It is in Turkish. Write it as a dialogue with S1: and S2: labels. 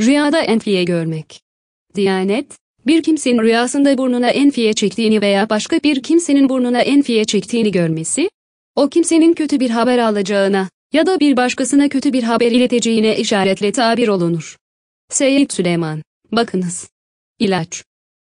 S1: Rüyada enfiye görmek. Diyanet, bir kimsenin rüyasında burnuna enfiye çektiğini veya başka bir kimsenin burnuna enfiye çektiğini görmesi, o kimsenin kötü bir haber alacağına ya da bir başkasına kötü bir haber ileteceğine işaretle tabir olunur.
S2: Seyyid Süleyman, bakınız. İlaç